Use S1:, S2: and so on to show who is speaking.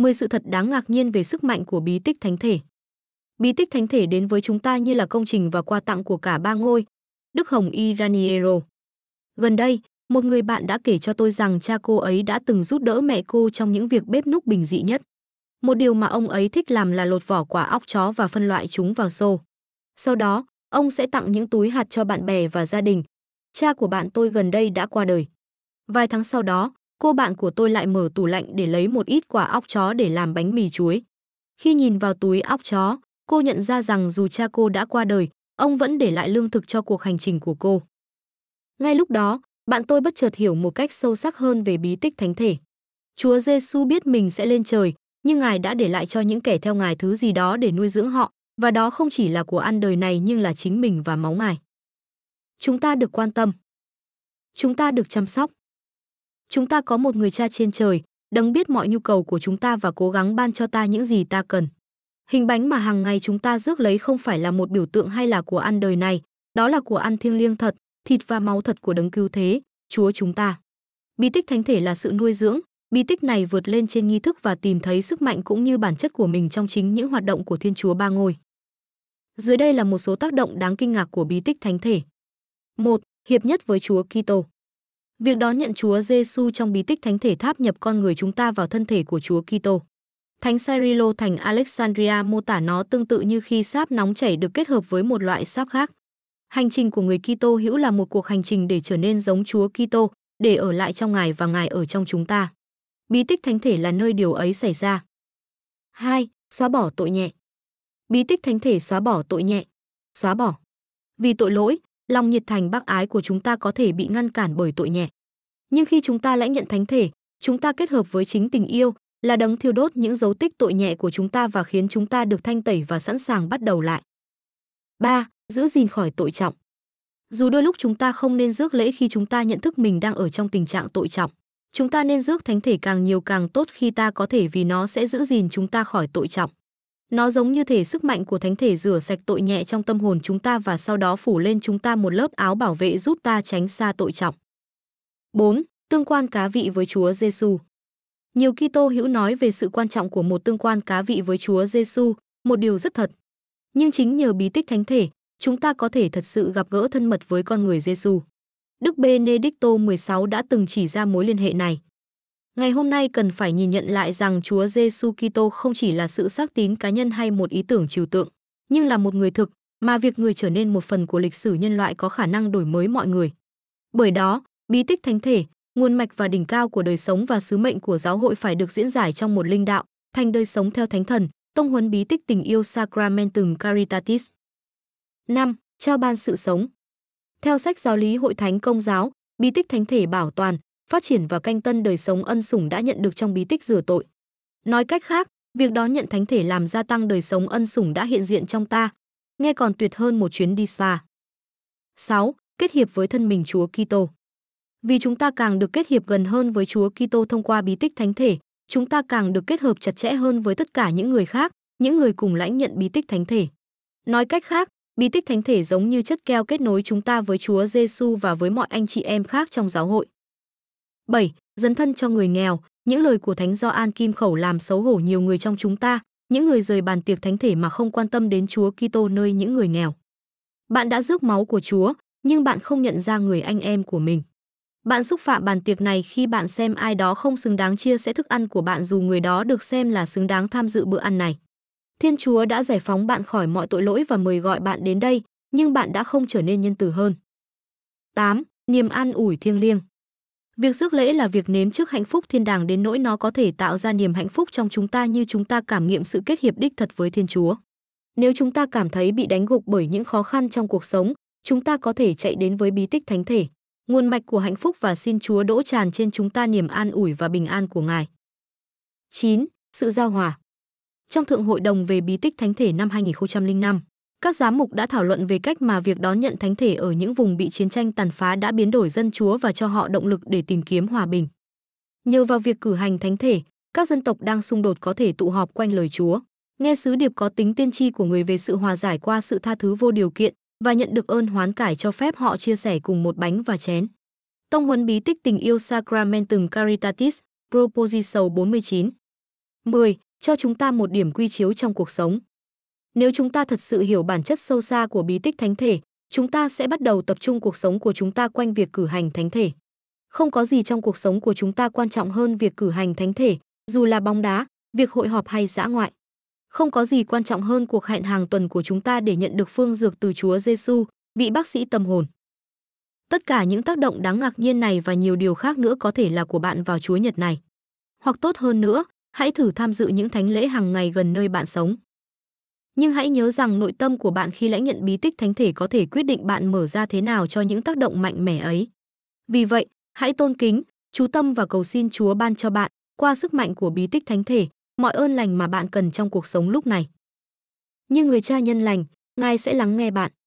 S1: 10 sự thật đáng ngạc nhiên về sức mạnh của bí tích thánh thể. Bí tích thánh thể đến với chúng ta như là công trình và quà tặng của cả ba ngôi, Đức Hồng Y Raniero. Gần đây, một người bạn đã kể cho tôi rằng cha cô ấy đã từng giúp đỡ mẹ cô trong những việc bếp núc bình dị nhất. Một điều mà ông ấy thích làm là lột vỏ quả óc chó và phân loại chúng vào xô. Sau đó, ông sẽ tặng những túi hạt cho bạn bè và gia đình. Cha của bạn tôi gần đây đã qua đời. Vài tháng sau đó, cô bạn của tôi lại mở tủ lạnh để lấy một ít quả óc chó để làm bánh mì chuối. Khi nhìn vào túi óc chó, cô nhận ra rằng dù cha cô đã qua đời, ông vẫn để lại lương thực cho cuộc hành trình của cô. Ngay lúc đó, bạn tôi bất chợt hiểu một cách sâu sắc hơn về bí tích thánh thể. Chúa Giêsu biết mình sẽ lên trời, nhưng Ngài đã để lại cho những kẻ theo Ngài thứ gì đó để nuôi dưỡng họ, và đó không chỉ là của ăn đời này nhưng là chính mình và máu Ngài. Chúng ta được quan tâm. Chúng ta được chăm sóc chúng ta có một người cha trên trời, đấng biết mọi nhu cầu của chúng ta và cố gắng ban cho ta những gì ta cần. Hình bánh mà hàng ngày chúng ta rước lấy không phải là một biểu tượng hay là của ăn đời này, đó là của ăn thiêng liêng thật, thịt và máu thật của đấng cứu thế, Chúa chúng ta. Bí tích thánh thể là sự nuôi dưỡng, bí tích này vượt lên trên nghi thức và tìm thấy sức mạnh cũng như bản chất của mình trong chính những hoạt động của Thiên Chúa Ba Ngôi. Dưới đây là một số tác động đáng kinh ngạc của bí tích thánh thể. 1. Hiệp nhất với Chúa Kitô. Việc đón nhận Chúa Giêsu trong bí tích thánh thể tháp nhập con người chúng ta vào thân thể của Chúa Kitô. Thánh Cyrilo thành Alexandria mô tả nó tương tự như khi sáp nóng chảy được kết hợp với một loại sáp khác. Hành trình của người Kitô hữu là một cuộc hành trình để trở nên giống Chúa Kitô, để ở lại trong Ngài và Ngài ở trong chúng ta. Bí tích thánh thể là nơi điều ấy xảy ra. 2. Xóa bỏ tội nhẹ. Bí tích thánh thể xóa bỏ tội nhẹ. Xóa bỏ. Vì tội lỗi, lòng nhiệt thành bác ái của chúng ta có thể bị ngăn cản bởi tội nhẹ. Nhưng khi chúng ta lãnh nhận thánh thể, chúng ta kết hợp với chính tình yêu là đấng thiêu đốt những dấu tích tội nhẹ của chúng ta và khiến chúng ta được thanh tẩy và sẵn sàng bắt đầu lại. 3. Giữ gìn khỏi tội trọng. Dù đôi lúc chúng ta không nên rước lễ khi chúng ta nhận thức mình đang ở trong tình trạng tội trọng, chúng ta nên rước thánh thể càng nhiều càng tốt khi ta có thể vì nó sẽ giữ gìn chúng ta khỏi tội trọng. Nó giống như thể sức mạnh của thánh thể rửa sạch tội nhẹ trong tâm hồn chúng ta và sau đó phủ lên chúng ta một lớp áo bảo vệ giúp ta tránh xa tội trọng. 4. Tương quan cá vị với Chúa Giêsu. Nhiều Kitô hữu nói về sự quan trọng của một tương quan cá vị với Chúa Giêsu, một điều rất thật. Nhưng chính nhờ bí tích thánh thể, chúng ta có thể thật sự gặp gỡ thân mật với con người Giêsu. Đức Benedicto 16 đã từng chỉ ra mối liên hệ này. Ngày hôm nay cần phải nhìn nhận lại rằng Chúa Giêsu Kitô không chỉ là sự xác tín cá nhân hay một ý tưởng trừu tượng, nhưng là một người thực, mà việc người trở nên một phần của lịch sử nhân loại có khả năng đổi mới mọi người. Bởi đó, bí tích thánh thể, nguồn mạch và đỉnh cao của đời sống và sứ mệnh của giáo hội phải được diễn giải trong một linh đạo, thành đời sống theo thánh thần, tông huấn bí tích tình yêu Sacramentum Caritatis. 5. Trao ban sự sống Theo sách giáo lý hội thánh công giáo, bí tích thánh thể bảo toàn, phát triển và canh tân đời sống ân sủng đã nhận được trong bí tích rửa tội. Nói cách khác, việc đón nhận thánh thể làm gia tăng đời sống ân sủng đã hiện diện trong ta, nghe còn tuyệt hơn một chuyến đi spa. 6. Kết hiệp với thân mình Chúa Kitô. Vì chúng ta càng được kết hiệp gần hơn với Chúa Kitô thông qua bí tích thánh thể, chúng ta càng được kết hợp chặt chẽ hơn với tất cả những người khác, những người cùng lãnh nhận bí tích thánh thể. Nói cách khác, bí tích thánh thể giống như chất keo kết nối chúng ta với Chúa Giêsu và với mọi anh chị em khác trong giáo hội. 7. Dấn thân cho người nghèo, những lời của Thánh Gioan Kim Khẩu làm xấu hổ nhiều người trong chúng ta, những người rời bàn tiệc thánh thể mà không quan tâm đến Chúa Kitô nơi những người nghèo. Bạn đã rước máu của Chúa, nhưng bạn không nhận ra người anh em của mình. Bạn xúc phạm bàn tiệc này khi bạn xem ai đó không xứng đáng chia sẻ thức ăn của bạn dù người đó được xem là xứng đáng tham dự bữa ăn này. Thiên Chúa đã giải phóng bạn khỏi mọi tội lỗi và mời gọi bạn đến đây, nhưng bạn đã không trở nên nhân từ hơn. 8. Niềm an ủi thiêng liêng Việc rước lễ là việc nếm trước hạnh phúc thiên đàng đến nỗi nó có thể tạo ra niềm hạnh phúc trong chúng ta như chúng ta cảm nghiệm sự kết hiệp đích thật với Thiên Chúa. Nếu chúng ta cảm thấy bị đánh gục bởi những khó khăn trong cuộc sống, chúng ta có thể chạy đến với bí tích thánh thể, nguồn mạch của hạnh phúc và xin Chúa đỗ tràn trên chúng ta niềm an ủi và bình an của Ngài. 9. Sự giao hòa Trong Thượng hội đồng về bí tích thánh thể năm 2005, các giám mục đã thảo luận về cách mà việc đón nhận thánh thể ở những vùng bị chiến tranh tàn phá đã biến đổi dân chúa và cho họ động lực để tìm kiếm hòa bình. Nhờ vào việc cử hành thánh thể, các dân tộc đang xung đột có thể tụ họp quanh lời Chúa, nghe sứ điệp có tính tiên tri của người về sự hòa giải qua sự tha thứ vô điều kiện và nhận được ơn hoán cải cho phép họ chia sẻ cùng một bánh và chén. Tông huấn bí tích tình yêu Sacramentum Caritatis, Propositio 49. 10. Cho chúng ta một điểm quy chiếu trong cuộc sống. Nếu chúng ta thật sự hiểu bản chất sâu xa của bí tích thánh thể, chúng ta sẽ bắt đầu tập trung cuộc sống của chúng ta quanh việc cử hành thánh thể. Không có gì trong cuộc sống của chúng ta quan trọng hơn việc cử hành thánh thể, dù là bóng đá, việc hội họp hay dã ngoại. Không có gì quan trọng hơn cuộc hẹn hàng tuần của chúng ta để nhận được phương dược từ Chúa Giêsu, vị bác sĩ tâm hồn. Tất cả những tác động đáng ngạc nhiên này và nhiều điều khác nữa có thể là của bạn vào Chúa Nhật này. Hoặc tốt hơn nữa, hãy thử tham dự những thánh lễ hàng ngày gần nơi bạn sống nhưng hãy nhớ rằng nội tâm của bạn khi lãnh nhận bí tích thánh thể có thể quyết định bạn mở ra thế nào cho những tác động mạnh mẽ ấy. Vì vậy, hãy tôn kính, chú tâm và cầu xin Chúa ban cho bạn, qua sức mạnh của bí tích thánh thể, mọi ơn lành mà bạn cần trong cuộc sống lúc này. Như người cha nhân lành, Ngài sẽ lắng nghe bạn.